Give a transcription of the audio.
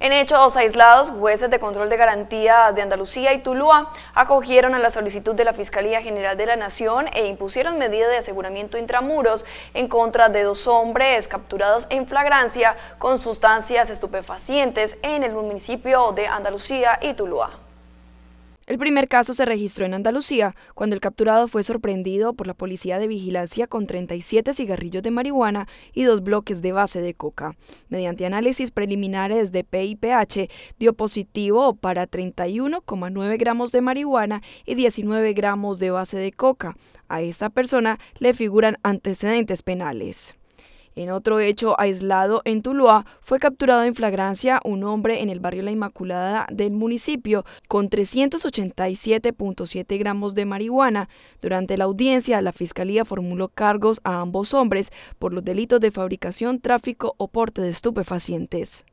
En hechos aislados, jueces de control de garantía de Andalucía y Tuluá acogieron a la solicitud de la Fiscalía General de la Nación e impusieron medidas de aseguramiento intramuros en contra de dos hombres capturados en flagrancia con sustancias estupefacientes en el municipio de Andalucía y Tuluá. El primer caso se registró en Andalucía, cuando el capturado fue sorprendido por la policía de vigilancia con 37 cigarrillos de marihuana y dos bloques de base de coca. Mediante análisis preliminares de PIPH, dio positivo para 31,9 gramos de marihuana y 19 gramos de base de coca. A esta persona le figuran antecedentes penales. En otro hecho aislado en Tuluá, fue capturado en flagrancia un hombre en el barrio La Inmaculada del municipio con 387.7 gramos de marihuana. Durante la audiencia, la fiscalía formuló cargos a ambos hombres por los delitos de fabricación, tráfico o porte de estupefacientes.